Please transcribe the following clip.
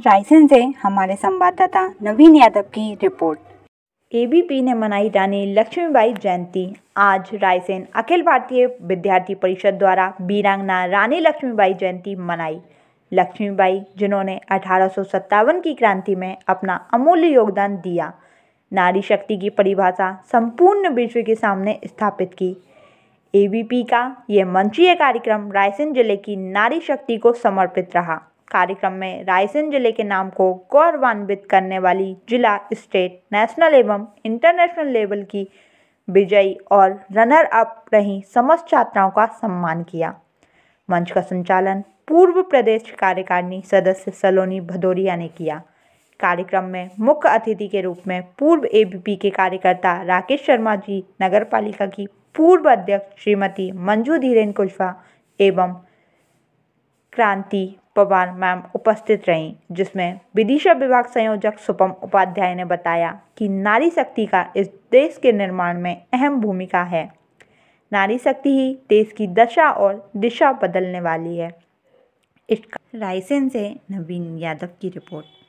रायसेन से हमारे संवाददाता नवीन यादव की रिपोर्ट एबीपी ने मनाई रानी लक्ष्मीबाई जयंती आज रायसेन अखिल भारतीय विद्यार्थी परिषद द्वारा बीरांगना रानी लक्ष्मीबाई जयंती मनाई लक्ष्मीबाई जिन्होंने अठारह की क्रांति में अपना अमूल्य योगदान दिया नारी शक्ति की परिभाषा संपूर्ण विश्व के सामने स्थापित की एबीपी का ये मंचीय कार्यक्रम रायसेन जिले की नारी शक्ति को समर्पित रहा कार्यक्रम में रायसेन जिले के नाम को गौरवान्वित करने वाली जिला स्टेट नेशनल एवं इंटरनेशनल लेवल की विजयी और रनर अप रही समस्त छात्राओं का सम्मान किया मंच का संचालन पूर्व प्रदेश कार्यकारिणी सदस्य सलोनी भदौरिया ने किया कार्यक्रम में मुख्य अतिथि के रूप में पूर्व एबीपी के कार्यकर्ता राकेश शर्मा जी नगर पालिका की पूर्व अध्यक्ष श्रीमती मंजू धीरेन कुशवाहा एवं क्रांति पवार मैम उपस्थित रहीं जिसमें विदिशा विभाग संयोजक सुपम उपाध्याय ने बताया कि नारी शक्ति का इस देश के निर्माण में अहम भूमिका है नारी शक्ति ही देश की दशा और दिशा बदलने वाली है रायसेन से नवीन यादव की रिपोर्ट